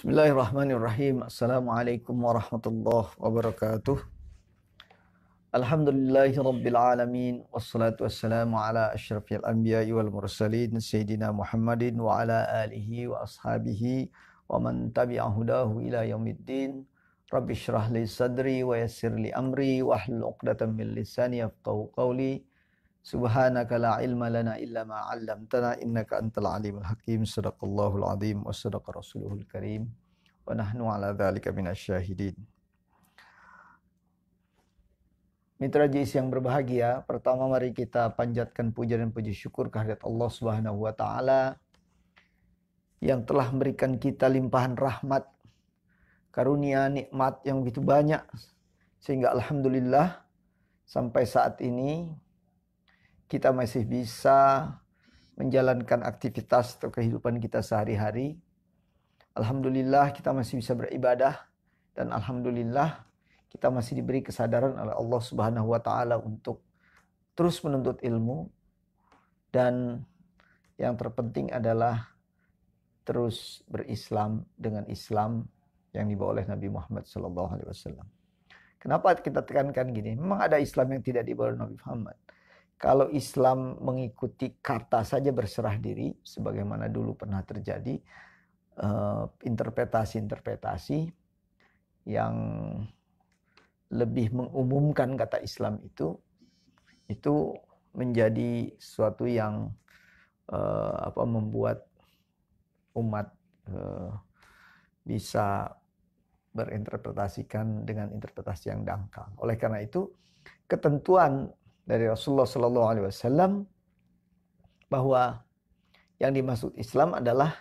Bismillahirrahmanirrahim. Assalamualaikum warahmatullahi wabarakatuh. Alhamdulillahi rabbil alamin. Wassalatu wassalamu ala asyrafil anbiya wal mursalin. Sayyidina Muhammadin wa ala alihi wa ashabihi wa man tabi'a hudahu ila yaumiddin. Rabbi syrah li sadri wa yassir li amri wa hlul uqdatan min lisani yafqahu qawli. Subhanaka la ilma lana illa ma 'allamtana innaka antal alimul hakim. Sadaqallahul alazim wa sadaqa rasuluhul karim. Wa nahnu ala dzalika minasyahidin. Mitra JIS yang berbahagia, pertama mari kita panjatkan puja dan puji syukur kehadirat Allah Subhanahu wa taala yang telah memberikan kita limpahan rahmat, karunia, nikmat yang begitu banyak sehingga alhamdulillah sampai saat ini kita masih bisa menjalankan aktivitas atau kehidupan kita sehari-hari. Alhamdulillah kita masih bisa beribadah dan alhamdulillah kita masih diberi kesadaran oleh Allah Subhanahu wa taala untuk terus menuntut ilmu dan yang terpenting adalah terus berislam dengan Islam yang dibawa oleh Nabi Muhammad Sallallahu Alaihi Wasallam. Kenapa kita tekankan gini? Memang ada Islam yang tidak dibawa oleh Nabi Muhammad. Kalau Islam mengikuti kata saja berserah diri, sebagaimana dulu pernah terjadi eh, interpretasi-interpretasi yang lebih mengumumkan kata Islam itu, itu menjadi suatu yang eh, apa membuat umat eh, bisa berinterpretasikan dengan interpretasi yang dangkal. Oleh karena itu, ketentuan dari Rasulullah Shallallahu Alaihi Wasallam bahwa yang dimaksud Islam adalah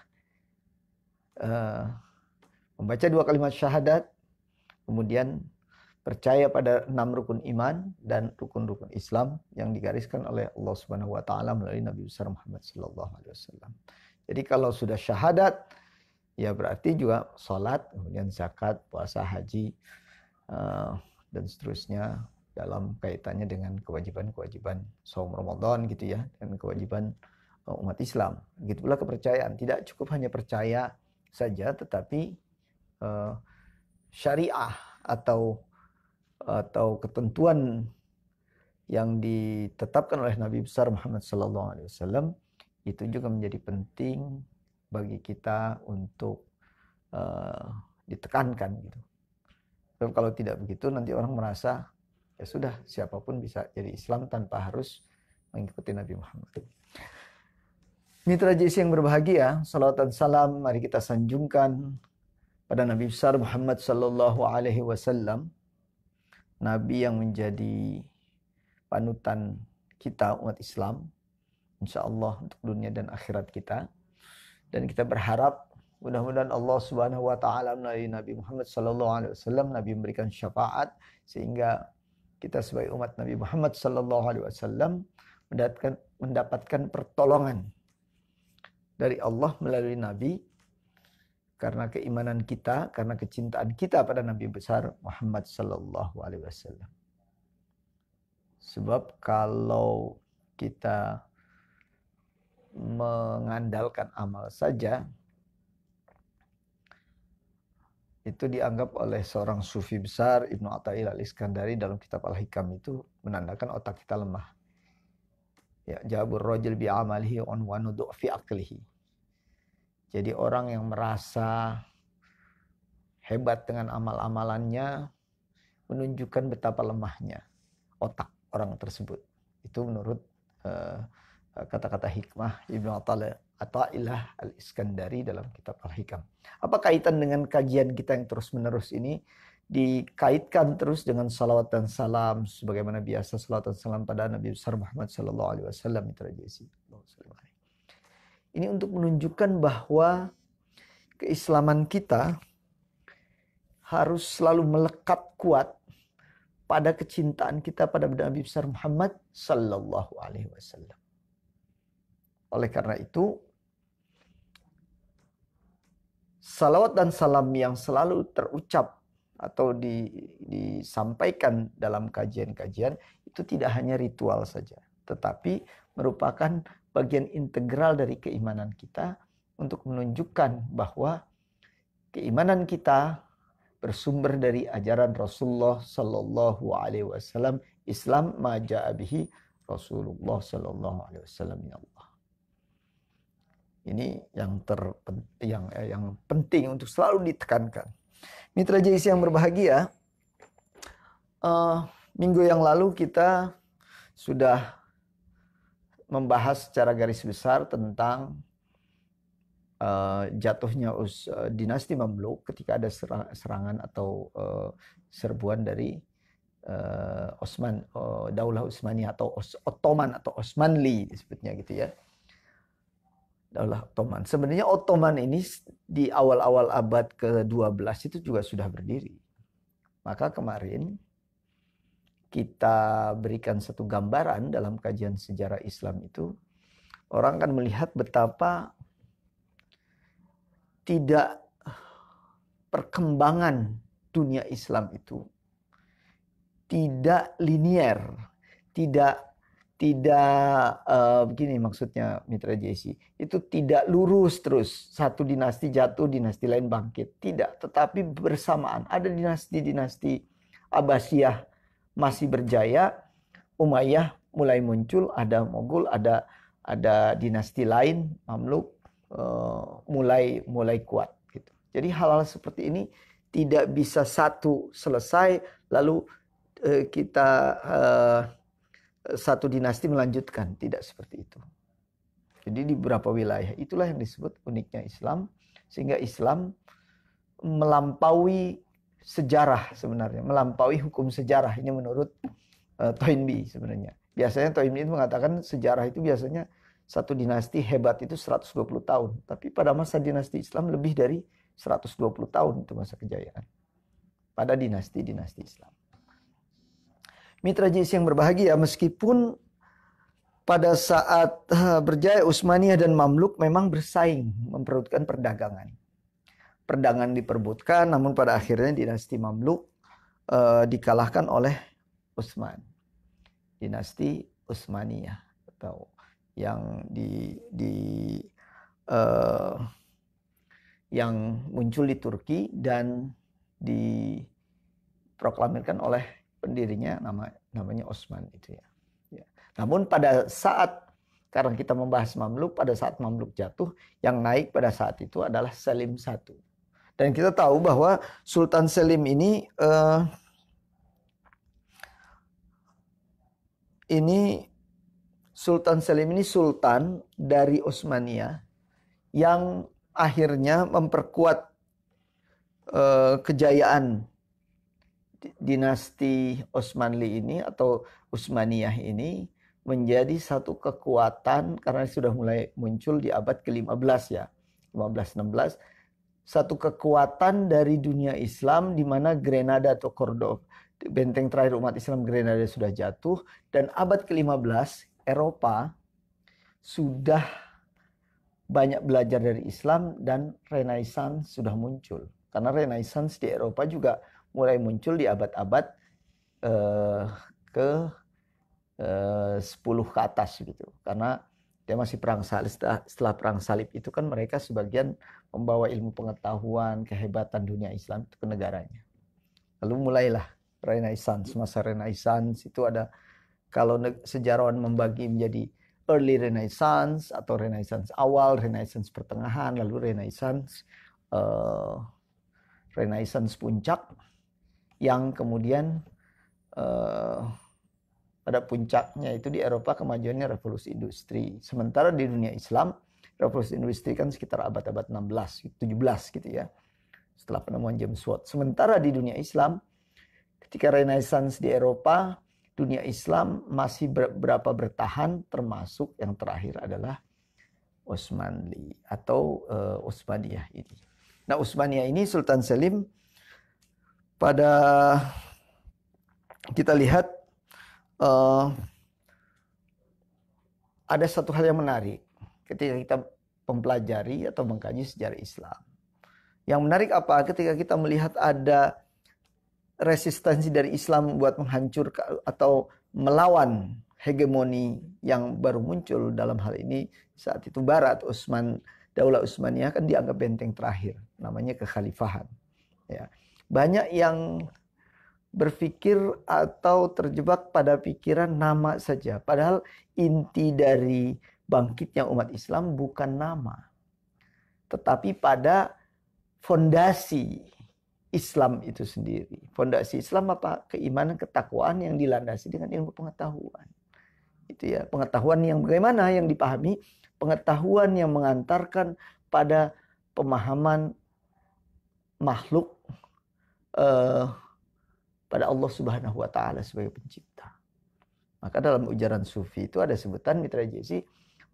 uh, membaca dua kalimat syahadat, kemudian percaya pada enam rukun iman dan rukun-rukun Islam yang digariskan oleh Allah Subhanahu wa taala melalui Nabi besar Muhammad sallallahu alaihi wasallam. Jadi kalau sudah syahadat ya berarti juga sholat kemudian zakat, puasa, haji uh, dan seterusnya dalam kaitannya dengan kewajiban-kewajiban saum Ramadan gitu ya dan kewajiban eh, umat Islam. Begitu pula kepercayaan, tidak cukup hanya percaya saja tetapi uh, syariah atau atau ketentuan yang ditetapkan oleh Nabi besar Muhammad sallallahu alaihi wasallam itu juga menjadi penting bagi kita untuk uh, ditekankan gitu. Sebab kalau tidak begitu nanti orang merasa ya sudah siapapun bisa jadi Islam tanpa harus mengikuti Nabi Muhammad. Mitra JC yang berbahagia, salawat dan salam mari kita sanjungkan pada Nabi besar Muhammad sallallahu alaihi wasallam. Nabi yang menjadi panutan kita umat Islam insyaallah untuk dunia dan akhirat kita. Dan kita berharap mudah-mudahan Allah Subhanahu wa taala melalui Nabi Muhammad sallallahu alaihi wasallam Nabi memberikan syafaat sehingga kita sebagai umat Nabi Muhammad Sallallahu Alaihi Wasallam mendapatkan mendapatkan pertolongan dari Allah melalui Nabi karena keimanan kita, karena kecintaan kita pada Nabi besar Muhammad Sallallahu Alaihi Wasallam. Sebab kalau kita mengandalkan amal saja, itu dianggap oleh seorang sufi besar Ibnu Athaillah Al-Iskandari dalam kitab Al-Hikam itu menandakan otak kita lemah. Ya, jabur rajul bi amalihi on wanudu fi aklihi. Jadi orang yang merasa hebat dengan amal-amalannya menunjukkan betapa lemahnya otak orang tersebut. Itu menurut eh, kata-kata uh, hikmah Ibnu Athaillah Atailah al-Iskandari dalam kitab Al-Hikam. Apa kaitan dengan kajian kita yang terus-menerus ini? Dikaitkan terus dengan salawat dan salam sebagaimana biasa salawat dan salam pada Nabi besar Muhammad sallallahu alaihi wasallam Ini untuk menunjukkan bahwa keislaman kita harus selalu melekat kuat pada kecintaan kita pada Nabi besar Muhammad sallallahu alaihi wasallam. Oleh karena itu, salawat dan salam yang selalu terucap atau di, disampaikan dalam kajian-kajian itu tidak hanya ritual saja, tetapi merupakan bagian integral dari keimanan kita untuk menunjukkan bahwa keimanan kita bersumber dari ajaran Rasulullah Sallallahu Alaihi Wasallam Islam majabihi Rasulullah Sallallahu Alaihi Wasallam ya Allah. Ini yang ter yang eh, yang penting untuk selalu ditekankan. Mitra JC yang berbahagia, uh, minggu yang lalu kita sudah membahas secara garis besar tentang uh, jatuhnya us, uh, dinasti Mamluk ketika ada serangan atau uh, serbuan dari uh, Osman uh, Daulah Utsmani atau Os, Ottoman atau Osmanli disebutnya gitu ya. Daulah Ottoman. Sebenarnya Ottoman ini di awal-awal abad ke-12 itu juga sudah berdiri. Maka kemarin kita berikan satu gambaran dalam kajian sejarah Islam itu, orang akan melihat betapa tidak perkembangan dunia Islam itu tidak linier, tidak tidak uh, eh, begini maksudnya Mitra JC itu tidak lurus terus satu dinasti jatuh dinasti lain bangkit tidak tetapi bersamaan ada dinasti-dinasti Abbasiyah masih berjaya Umayyah mulai muncul ada Mogul ada ada dinasti lain Mamluk uh, mulai mulai kuat gitu jadi hal-hal seperti ini tidak bisa satu selesai lalu uh, kita uh, satu dinasti melanjutkan, tidak seperti itu. Jadi di beberapa wilayah itulah yang disebut uniknya Islam sehingga Islam melampaui sejarah sebenarnya, melampaui hukum sejarah ini menurut uh, Toynbee sebenarnya. Biasanya Toynbee itu mengatakan sejarah itu biasanya satu dinasti hebat itu 120 tahun, tapi pada masa dinasti Islam lebih dari 120 tahun itu masa kejayaan. Pada dinasti-dinasti Islam mitra JIS yang berbahagia meskipun pada saat eh, berjaya Utsmaniyah dan Mamluk memang bersaing memperebutkan perdagangan. Perdagangan diperbutkan namun pada akhirnya dinasti Mamluk e, dikalahkan oleh Utsman. Dinasti Utsmaniyah atau yang di di e, yang muncul di Turki dan diproklamirkan oleh pendirinya nama namanya Osman itu ya. ya. Namun pada saat karena kita membahas Mamluk pada saat Mamluk jatuh yang naik pada saat itu adalah Selim I. Dan kita tahu bahwa Sultan Selim ini uh, ini Sultan Selim ini sultan dari Utsmania yang akhirnya memperkuat uh, kejayaan dinasti osmanli ini atau usmaniyah ini menjadi satu kekuatan karena sudah mulai muncul di abad ke-15 ya. 15 16 satu kekuatan dari dunia Islam di mana Grenada atau Cordoba benteng terakhir umat Islam Grenada sudah jatuh dan abad ke-15 Eropa sudah banyak belajar dari Islam dan renaissance sudah muncul. Karena renaissance di Eropa juga mulai muncul di abad-abad eh, ke eh, 10 ke atas gitu. Karena dia masih perang salib setelah perang salib itu kan mereka sebagian membawa ilmu pengetahuan, kehebatan dunia Islam itu ke negaranya. Lalu mulailah Renaissance, masa Renaissance itu ada kalau sejarawan membagi menjadi early renaissance atau renaissance awal, renaissance pertengahan, lalu renaissance uh, renaissance puncak yang kemudian eh, pada puncaknya itu di Eropa kemajuannya revolusi industri. Sementara di dunia Islam revolusi industri kan sekitar abad-abad 16, 17 gitu ya. Setelah penemuan James Watt. Sementara di dunia Islam ketika renaissance di Eropa, dunia Islam masih berapa bertahan termasuk yang terakhir adalah Osmanli atau uh, eh, Utsmaniyah ini. Nah, Utsmaniyah ini Sultan Selim pada kita lihat uh, ada satu hal yang menarik ketika kita mempelajari atau mengkaji sejarah Islam. Yang menarik apa? Ketika kita melihat ada resistensi dari Islam buat menghancurkan atau melawan hegemoni yang baru muncul dalam hal ini saat itu Barat Utsman Daulah Utsmaniyah kan dianggap benteng terakhir namanya kekhalifahan ya banyak yang berpikir atau terjebak pada pikiran nama saja. Padahal inti dari bangkitnya umat Islam bukan nama. Tetapi pada fondasi Islam itu sendiri. Fondasi Islam apa? Keimanan, ketakwaan yang dilandasi dengan ilmu pengetahuan. Itu ya, pengetahuan yang bagaimana yang dipahami, pengetahuan yang mengantarkan pada pemahaman makhluk uh, pada Allah Subhanahu wa taala sebagai pencipta. Maka dalam ujaran sufi itu ada sebutan mitra Jesi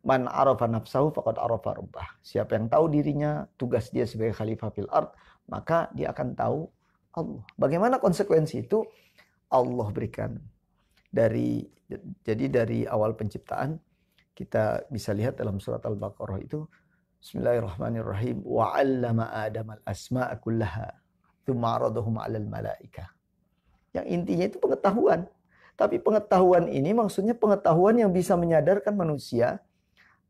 man arafa nafsahu faqad arafa rabbah. Siapa yang tahu dirinya, tugas dia sebagai khalifah fil ard, maka dia akan tahu Allah. Bagaimana konsekuensi itu? Allah berikan dari jadi dari awal penciptaan kita bisa lihat dalam surat Al-Baqarah itu Bismillahirrahmanirrahim wa 'allama Adam al-asma'a kullaha Tsumaraduhum alal malaika. Yang intinya itu pengetahuan. Tapi pengetahuan ini maksudnya pengetahuan yang bisa menyadarkan manusia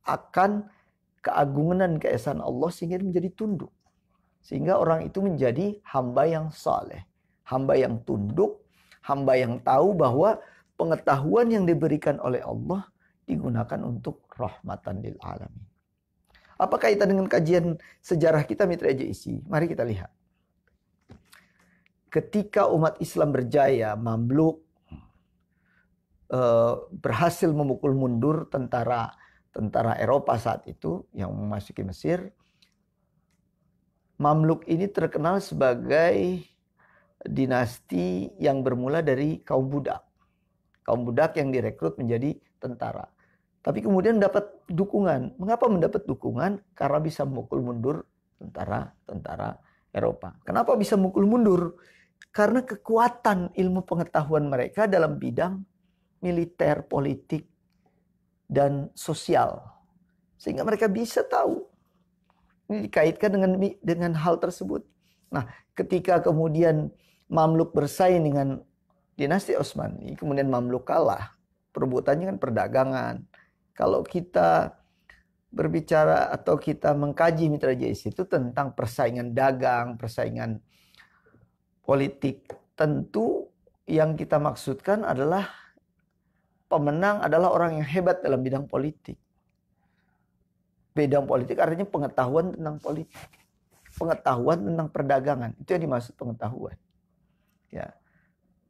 akan keagungan dan keesaan Allah sehingga menjadi tunduk. Sehingga orang itu menjadi hamba yang saleh, hamba yang tunduk, hamba yang tahu bahwa pengetahuan yang diberikan oleh Allah digunakan untuk rahmatan lil alamin. Apa kaitan dengan kajian sejarah kita Mitra JC? Mari kita lihat ketika umat Islam berjaya, Mamluk eh, berhasil memukul mundur tentara tentara Eropa saat itu yang memasuki Mesir. Mamluk ini terkenal sebagai dinasti yang bermula dari kaum budak. Kaum budak yang direkrut menjadi tentara. Tapi kemudian mendapat dukungan. Mengapa mendapat dukungan? Karena bisa memukul mundur tentara-tentara Eropa. Kenapa bisa memukul mundur? karena kekuatan ilmu pengetahuan mereka dalam bidang militer, politik, dan sosial. Sehingga mereka bisa tahu. Ini dikaitkan dengan dengan hal tersebut. Nah, ketika kemudian Mamluk bersaing dengan dinasti Utsmani, kemudian Mamluk kalah. Perebutannya kan perdagangan. Kalau kita berbicara atau kita mengkaji mitra Jais itu tentang persaingan dagang, persaingan politik. Tentu yang kita maksudkan adalah pemenang adalah orang yang hebat dalam bidang politik. Bidang politik artinya pengetahuan tentang politik, pengetahuan tentang perdagangan. Itu yang dimaksud pengetahuan. Ya.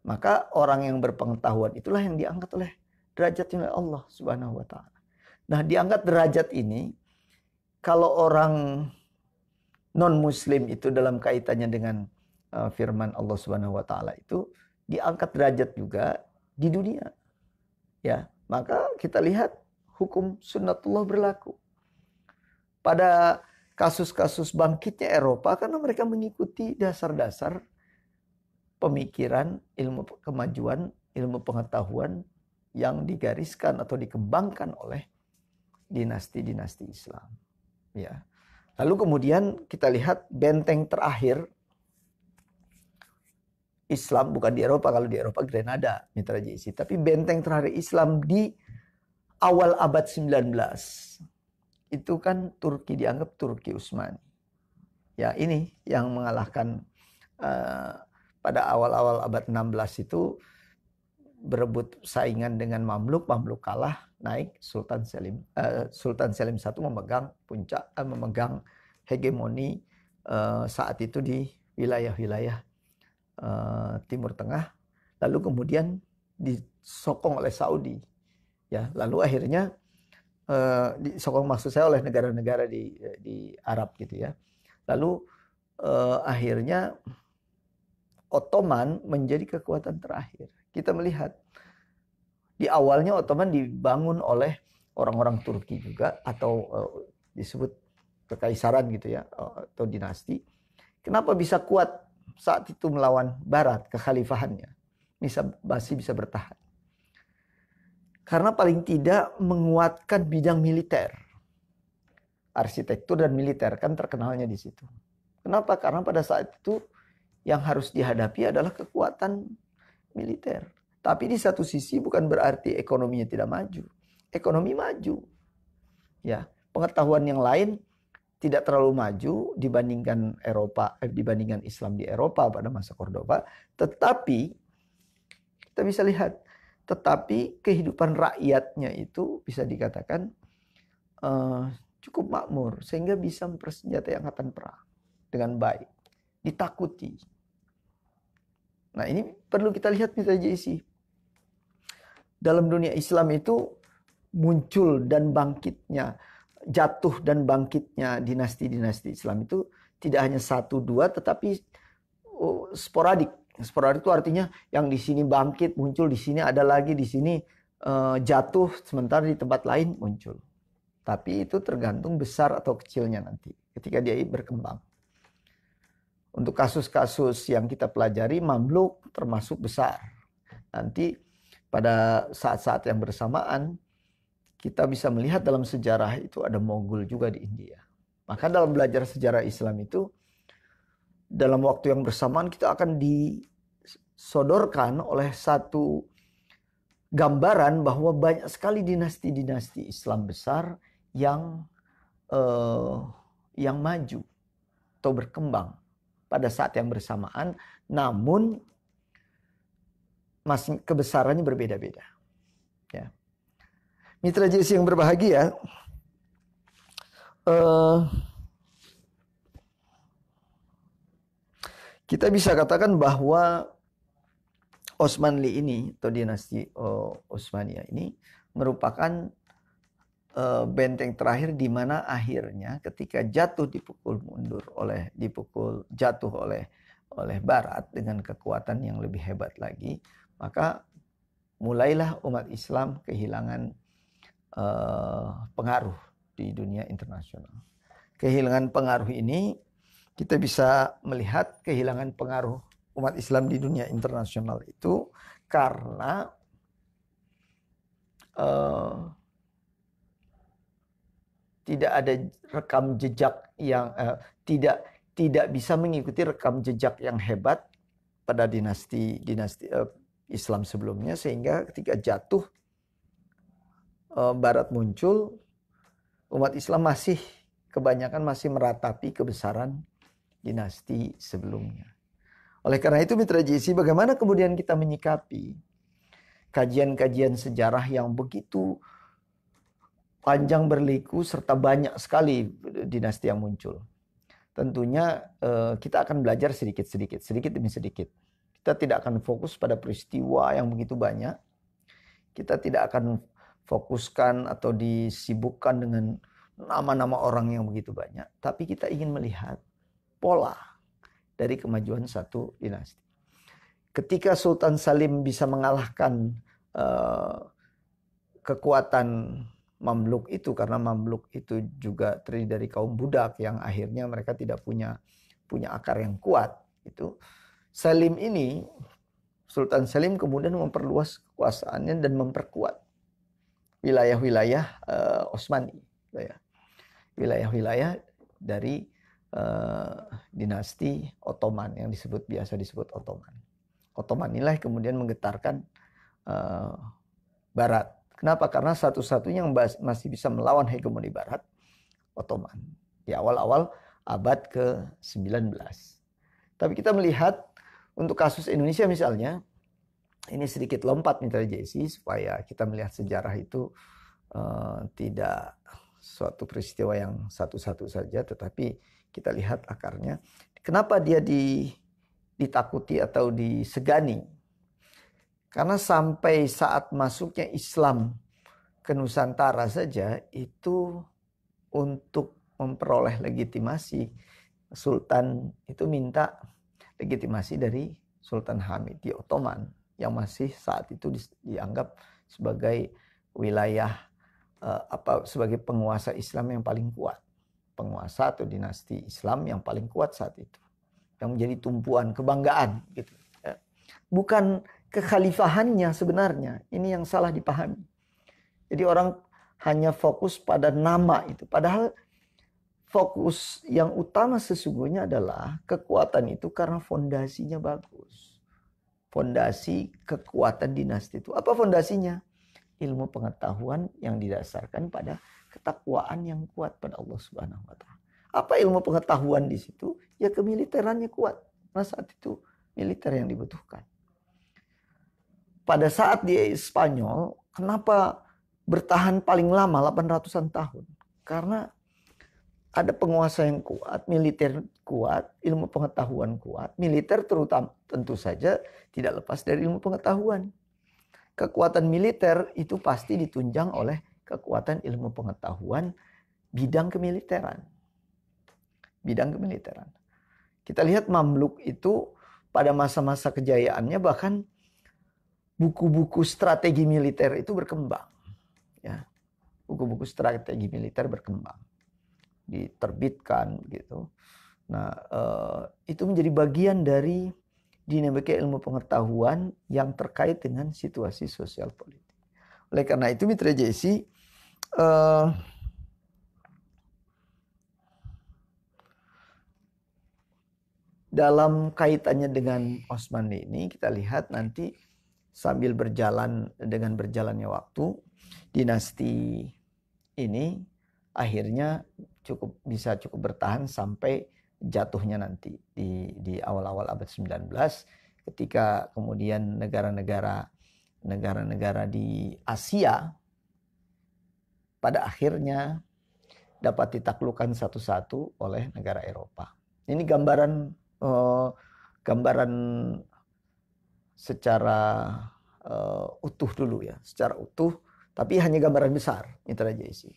Maka orang yang berpengetahuan itulah yang diangkat oleh derajatnya oleh Allah Subhanahu wa taala. Nah, diangkat derajat ini kalau orang non muslim itu dalam kaitannya dengan Eh, firman Allah Subhanahu wa taala itu diangkat derajat juga di dunia. Ya, maka kita lihat hukum sunnatullah berlaku. Pada kasus-kasus bangkitnya Eropa karena mereka mengikuti dasar-dasar pemikiran, ilmu kemajuan, ilmu pengetahuan yang digariskan atau dikembangkan oleh dinasti-dinasti Islam. Ya. Lalu kemudian kita lihat benteng terakhir Islam bukan di Eropa kalau di Eropa Grenada mitra JC tapi benteng terakhir Islam di awal abad 19 itu kan Turki dianggap Turki Utsmani ya ini yang mengalahkan uh, pada awal-awal abad 16 itu berebut saingan dengan Mamluk Mamluk kalah naik Sultan Selim uh, Sultan Selim I memegang puncak uh, memegang hegemoni uh, saat itu di wilayah-wilayah Eh, Timur Tengah lalu kemudian disokong oleh Saudi ya lalu akhirnya uh, disokong maksud saya oleh negara-negara di di Arab gitu ya lalu uh, akhirnya Ottoman menjadi kekuatan terakhir kita melihat di awalnya Ottoman dibangun oleh orang-orang Turki juga atau uh, disebut kekaisaran gitu ya atau dinasti kenapa bisa kuat saat itu melawan barat kekhalifahannya bisa masih bisa bertahan. Karena paling tidak menguatkan bidang militer. Arsitektur dan militer kan terkenalnya di situ. Kenapa? Karena pada saat itu yang harus dihadapi adalah kekuatan militer. Tapi di satu sisi bukan berarti ekonominya tidak maju. Ekonomi maju. Ya, pengetahuan yang lain tidak terlalu maju dibandingkan Eropa eh, dibandingkan Islam di Eropa pada masa Cordoba tetapi kita bisa lihat tetapi kehidupan rakyatnya itu bisa dikatakan uh, cukup makmur sehingga bisa mempersenjatai angkatan perang dengan baik ditakuti nah ini perlu kita lihat misalnya JC dalam dunia Islam itu muncul dan bangkitnya jatuh dan bangkitnya dinasti-dinasti Islam itu tidak hanya satu dua tetapi oh, sporadik. Sporadik itu artinya yang di sini bangkit muncul di sini ada lagi di sini uh, jatuh sementara di tempat lain muncul. Tapi itu tergantung besar atau kecilnya nanti ketika dia berkembang. Untuk kasus-kasus yang kita pelajari Mamluk termasuk besar. Nanti pada saat-saat yang bersamaan kita bisa melihat dalam sejarah itu ada Mongol juga di India. Maka dalam belajar sejarah Islam itu dalam waktu yang bersamaan kita akan disodorkan oleh satu gambaran bahwa banyak sekali dinasti-dinasti Islam besar yang eh, yang maju atau berkembang pada saat yang bersamaan, namun masing kebesarannya berbeda-beda. Ya. Mitra JC yang berbahagia, uh, kita bisa katakan bahwa Osmanli ini atau dinasti uh, Osmania ini merupakan uh, benteng terakhir di mana akhirnya ketika jatuh dipukul mundur oleh dipukul jatuh oleh oleh Barat dengan kekuatan yang lebih hebat lagi, maka mulailah umat Islam kehilangan uh, pengaruh di dunia internasional. Kehilangan pengaruh ini kita bisa melihat kehilangan pengaruh umat Islam di dunia internasional itu karena uh, tidak ada rekam jejak yang uh, tidak tidak bisa mengikuti rekam jejak yang hebat pada dinasti dinasti uh, Islam sebelumnya sehingga ketika jatuh Eh, Barat muncul, umat Islam masih kebanyakan masih meratapi kebesaran dinasti sebelumnya. Oleh karena itu Mitra JC bagaimana kemudian kita menyikapi kajian-kajian sejarah yang begitu panjang berliku serta banyak sekali dinasti yang muncul. Tentunya eh, kita akan belajar sedikit-sedikit, sedikit demi sedikit. Kita tidak akan fokus pada peristiwa yang begitu banyak. Kita tidak akan difokuskan atau disibukkan dengan nama-nama orang yang begitu banyak, tapi kita ingin melihat pola dari kemajuan satu dinasti. Ketika Sultan Salim bisa mengalahkan uh, kekuatan Mamluk itu karena Mamluk itu juga terdiri dari kaum budak yang akhirnya mereka tidak punya punya akar yang kuat itu Salim ini Sultan Salim kemudian memperluas kekuasaannya dan memperkuat wilayah-wilayah uh, Osmani, gitu ya. wilayah-wilayah dari uh, dinasti Ottoman yang disebut biasa disebut Ottoman. Ottoman inilah kemudian menggetarkan uh, Barat. Kenapa? Karena satu-satunya yang masih bisa melawan hegemoni Barat Ottoman di awal-awal abad ke-19. Tapi kita melihat untuk kasus Indonesia misalnya, ini sedikit lompat nih dari JC supaya kita melihat sejarah itu uh, tidak suatu peristiwa yang satu-satu saja tetapi kita lihat akarnya kenapa dia di, ditakuti atau disegani karena sampai saat masuknya Islam ke Nusantara saja itu untuk memperoleh legitimasi Sultan itu minta legitimasi dari Sultan Hamid di Ottoman yang masih saat itu dianggap sebagai wilayah eh, apa sebagai penguasa Islam yang paling kuat, penguasa atau dinasti Islam yang paling kuat saat itu, yang menjadi tumpuan kebanggaan gitu. Ya. Bukan kekhalifahannya sebenarnya, ini yang salah dipahami. Jadi orang hanya fokus pada nama itu, padahal fokus yang utama sesungguhnya adalah kekuatan itu karena fondasinya bagus fondasi kekuatan dinasti itu. Apa fondasinya? Ilmu pengetahuan yang didasarkan pada ketakwaan yang kuat pada Allah Subhanahu wa taala. Apa ilmu pengetahuan di situ? Ya kemiliterannya kuat. nah saat itu militer yang dibutuhkan. Pada saat di Spanyol, kenapa bertahan paling lama 800-an tahun? Karena ada penguasa yang kuat, militer kuat, ilmu pengetahuan kuat, militer terutama tentu saja tidak lepas dari ilmu pengetahuan. Kekuatan militer itu pasti ditunjang oleh kekuatan ilmu pengetahuan bidang kemiliteran. Bidang kemiliteran. Kita lihat Mamluk itu pada masa-masa kejayaannya bahkan buku-buku strategi militer itu berkembang. Ya. Buku-buku strategi militer berkembang. Diterbitkan gitu Nah, eh, itu menjadi bagian dari dinamika ilmu pengetahuan yang terkait dengan situasi sosial politik. Oleh karena itu, Mitra JC, eh, dalam kaitannya dengan Osman ini kita lihat nanti sambil berjalan dengan berjalannya waktu dinasti ini akhirnya cukup bisa cukup bertahan sampai jatuhnya nanti di di awal-awal abad 19 ketika kemudian negara-negara negara-negara di Asia pada akhirnya dapat ditaklukkan satu-satu oleh negara Eropa. Ini gambaran eh, gambaran secara eh, utuh dulu ya, secara utuh tapi hanya gambaran besar aja JC.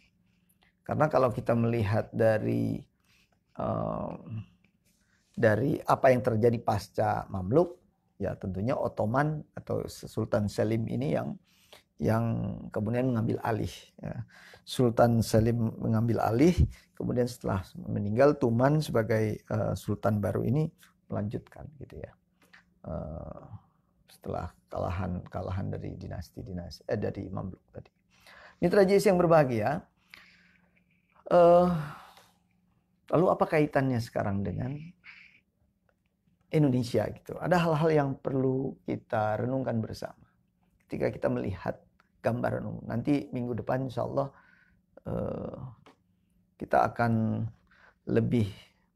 Karena kalau kita melihat dari dari apa yang terjadi pasca Mamluk ya tentunya Ottoman atau Sultan Selim ini yang yang kemudian mengambil alih ya. Sultan Selim mengambil alih kemudian setelah meninggal Tuman sebagai uh, Sultan baru ini melanjutkan gitu ya uh, setelah kalahan kalahan dari dinasti dinasti eh dari Mamluk tadi ini tradisi yang berbahagia uh, Lalu apa kaitannya sekarang dengan Indonesia gitu? Ada hal-hal yang perlu kita renungkan bersama ketika kita melihat gambaran umum. Nanti minggu depan insya Allah eh, kita akan lebih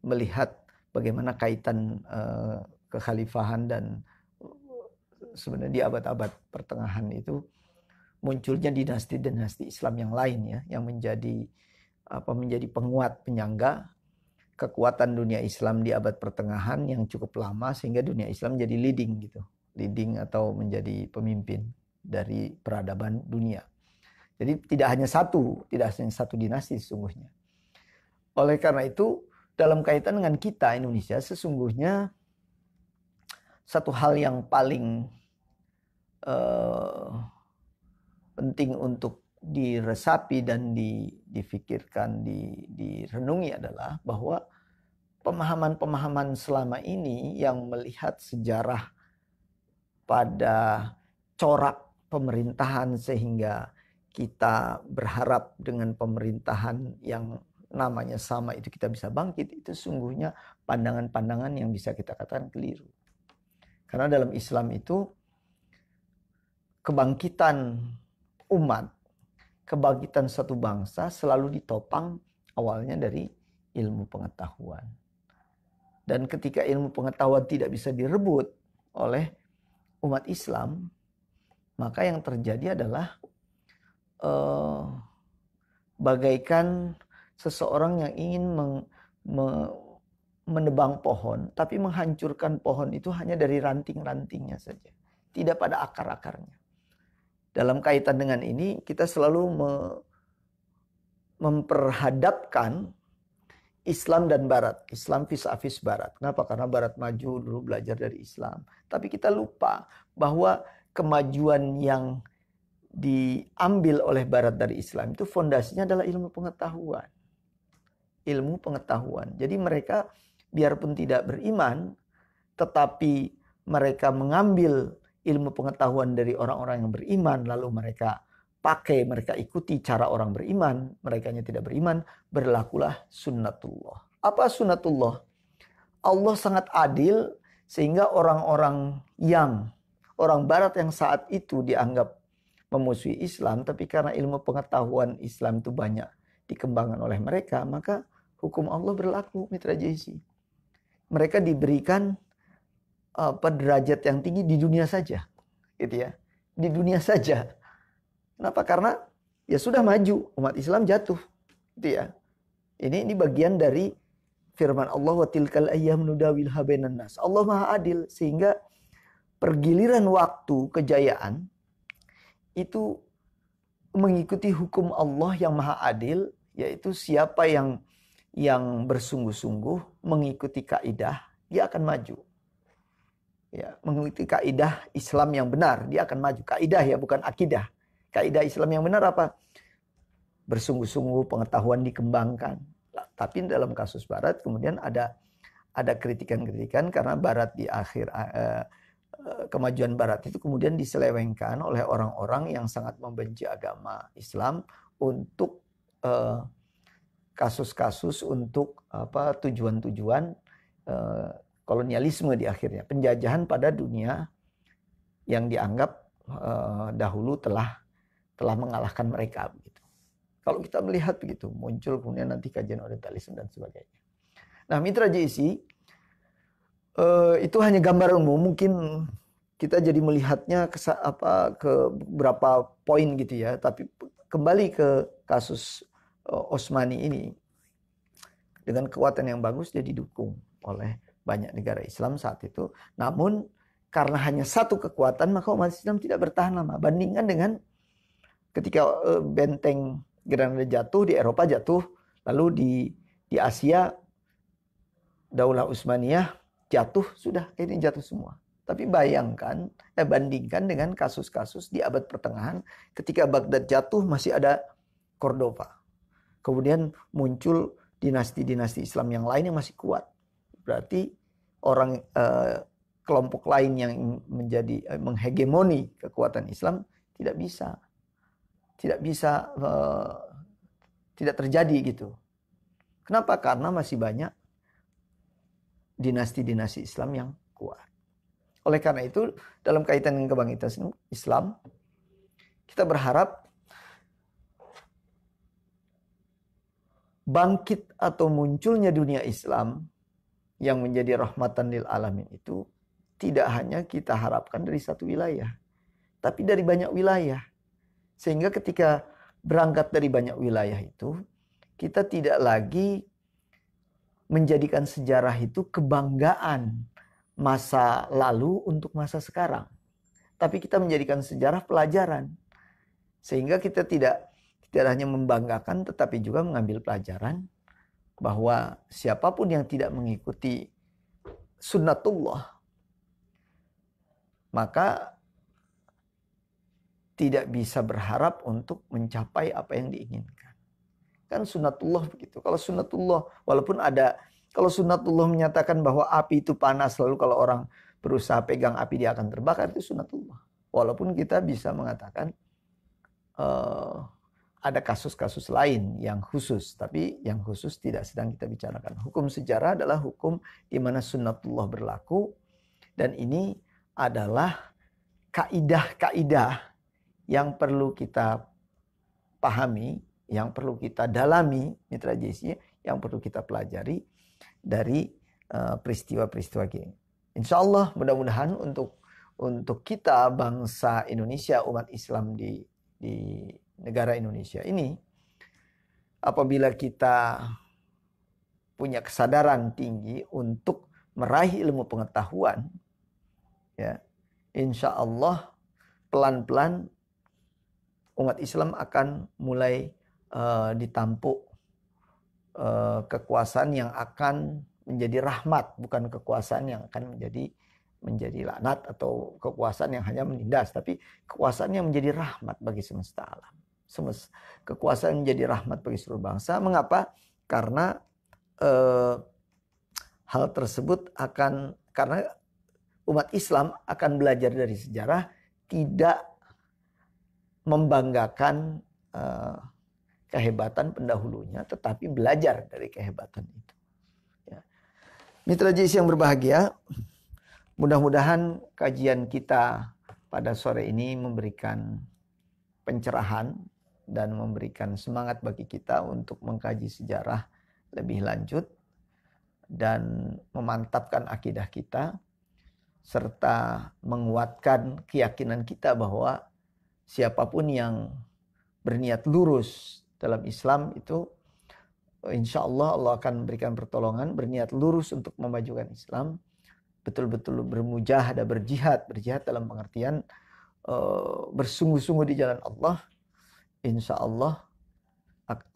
melihat bagaimana kaitan eh, kekhalifahan dan eh, sebenarnya di abad-abad pertengahan itu munculnya dinasti-dinasti Islam yang lain ya yang menjadi apa menjadi penguat penyangga kekuatan dunia Islam di abad pertengahan yang cukup lama sehingga dunia Islam jadi leading gitu. Leading atau menjadi pemimpin dari peradaban dunia. Jadi tidak hanya satu, tidak hanya satu dinasti sesungguhnya. Oleh karena itu, dalam kaitan dengan kita Indonesia sesungguhnya satu hal yang paling uh, penting untuk diresapi dan di, difikirkan, di, direnungi adalah bahwa pemahaman-pemahaman selama ini yang melihat sejarah pada corak pemerintahan sehingga kita berharap dengan pemerintahan yang namanya sama itu kita bisa bangkit itu sungguhnya pandangan-pandangan yang bisa kita katakan keliru. Karena dalam Islam itu kebangkitan umat kebangkitan suatu bangsa selalu ditopang awalnya dari ilmu pengetahuan. Dan ketika ilmu pengetahuan tidak bisa direbut oleh umat Islam, maka yang terjadi adalah uh, bagaikan seseorang yang ingin meng, me, menebang pohon, tapi menghancurkan pohon itu hanya dari ranting-rantingnya saja, tidak pada akar-akarnya dalam kaitan dengan ini kita selalu me memperhadapkan Islam dan Barat, Islam vis-a-vis Barat. Kenapa? Karena Barat maju dulu belajar dari Islam. Tapi kita lupa bahwa kemajuan yang diambil oleh Barat dari Islam itu fondasinya adalah ilmu pengetahuan. Ilmu pengetahuan. Jadi mereka biarpun tidak beriman, tetapi mereka mengambil ilmu pengetahuan dari orang-orang yang beriman lalu mereka pakai, mereka ikuti cara orang beriman, mereka tidak beriman, berlakulah sunnatullah. Apa sunnatullah? Allah sangat adil sehingga orang-orang yang orang barat yang saat itu dianggap memusuhi Islam tapi karena ilmu pengetahuan Islam itu banyak dikembangkan oleh mereka maka hukum Allah berlaku mitra jesi. Mereka diberikan apa eh, derajat yang tinggi di dunia saja gitu ya di dunia saja kenapa karena ya sudah maju umat Islam jatuh gitu ya ini ini bagian dari firman Allah wa tilkal ayyam nudawil habainan nas Allah maha adil sehingga pergiliran waktu kejayaan itu mengikuti hukum Allah yang maha adil yaitu siapa yang yang bersungguh-sungguh mengikuti kaidah dia akan maju ya, mengikuti kaidah Islam yang benar, dia akan maju. Kaidah ya, bukan akidah. Kaidah Islam yang benar apa? Bersungguh-sungguh pengetahuan dikembangkan. tapi dalam kasus Barat kemudian ada ada kritikan-kritikan karena Barat di akhir eh, eh, kemajuan Barat itu kemudian diselewengkan oleh orang-orang yang sangat membenci agama Islam untuk eh, kasus-kasus untuk apa tujuan-tujuan eh, kolonialisme di akhirnya, penjajahan pada dunia yang dianggap eh, dahulu telah telah mengalahkan mereka begitu. Kalau kita melihat begitu muncul kemudian nanti kajian orientalisme dan sebagainya. Nah, mitra JC eh, itu hanya gambaran umum, mungkin kita jadi melihatnya ke apa ke beberapa poin gitu ya, tapi kembali ke kasus eh, Osmani ini dengan kekuatan yang bagus dia didukung oleh banyak negara Islam saat itu. Namun karena hanya satu kekuatan maka umat Islam tidak bertahan lama. Bandingkan dengan ketika eh, benteng Granada jatuh di Eropa jatuh, lalu di di Asia Daulah Utsmaniyah jatuh sudah ini jatuh semua. Tapi bayangkan, eh, bandingkan dengan kasus-kasus di abad pertengahan ketika Baghdad jatuh masih ada Cordova. Kemudian muncul dinasti-dinasti Islam yang lain yang masih kuat berarti orang eh, kelompok lain yang menjadi eh, menghegemoni kekuatan Islam tidak bisa tidak bisa eh, tidak terjadi gitu. Kenapa? Karena masih banyak dinasti-dinasti Islam yang kuat. Oleh karena itu, dalam kaitan dengan kebangkitan Islam, kita berharap bangkit atau munculnya dunia Islam yang menjadi rahmatan lil alamin itu tidak hanya kita harapkan dari satu wilayah, tapi dari banyak wilayah. Sehingga ketika berangkat dari banyak wilayah itu, kita tidak lagi menjadikan sejarah itu kebanggaan masa lalu untuk masa sekarang. Tapi kita menjadikan sejarah pelajaran. Sehingga kita tidak tidak hanya membanggakan tetapi juga mengambil pelajaran bahwa siapapun yang tidak mengikuti sunnatullah maka tidak bisa berharap untuk mencapai apa yang diinginkan. Kan sunnatullah begitu. Kalau sunnatullah walaupun ada kalau sunnatullah menyatakan bahwa api itu panas lalu kalau orang berusaha pegang api dia akan terbakar itu sunnatullah. Walaupun kita bisa mengatakan eh, ada kasus-kasus lain yang khusus, tapi yang khusus tidak sedang kita bicarakan. Hukum sejarah adalah hukum di mana sunnatullah berlaku dan ini adalah kaidah-kaidah yang perlu kita pahami, yang perlu kita dalami, mitra JC, yang perlu kita pelajari dari eh, peristiwa-peristiwa ini. Insya Allah mudah-mudahan untuk untuk kita bangsa Indonesia umat Islam di di negara Indonesia ini apabila kita punya kesadaran tinggi untuk meraih ilmu pengetahuan ya insya Allah pelan-pelan umat Islam akan mulai uh, ditampuk uh, kekuasaan yang akan menjadi rahmat bukan kekuasaan yang akan menjadi menjadi laknat atau kekuasaan yang hanya menindas tapi kekuasaan yang menjadi rahmat bagi semesta alam semesta kekuasaan menjadi rahmat bagi seluruh bangsa. Mengapa? Karena eh, hal tersebut akan karena umat Islam akan belajar dari sejarah tidak membanggakan eh, kehebatan pendahulunya, tetapi belajar dari kehebatan itu. Ya. Mitra jis yang berbahagia, mudah-mudahan kajian kita pada sore ini memberikan pencerahan dan memberikan semangat bagi kita untuk mengkaji sejarah lebih lanjut dan memantapkan akidah kita serta menguatkan keyakinan kita bahwa siapapun yang berniat lurus dalam Islam itu insya Allah Allah akan memberikan pertolongan berniat lurus untuk memajukan Islam betul-betul bermujahadah berjihad berjihad dalam pengertian eh, bersungguh-sungguh di jalan Allah insya Allah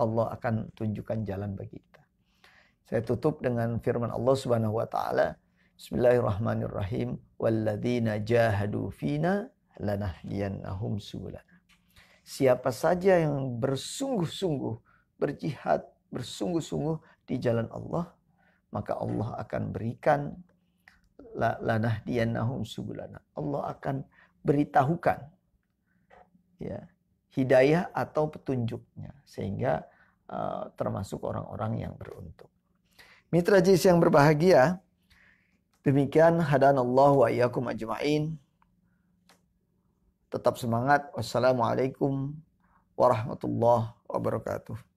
Allah akan tunjukkan jalan bagi kita. Saya tutup dengan firman Allah Subhanahu wa taala, Bismillahirrahmanirrahim, walladzina jahadu fina lanahdiyannahum subulana. Siapa saja yang bersungguh-sungguh berjihad, bersungguh-sungguh di jalan Allah, maka Allah akan berikan lanahdiyannahum subulana. Allah akan beritahukan ya hidayah atau petunjuknya sehingga uh, termasuk orang-orang yang beruntung. Mitra jis yang berbahagia, demikian Allah wa iyyakum ajma'in. Tetap semangat. Wassalamualaikum warahmatullahi wabarakatuh.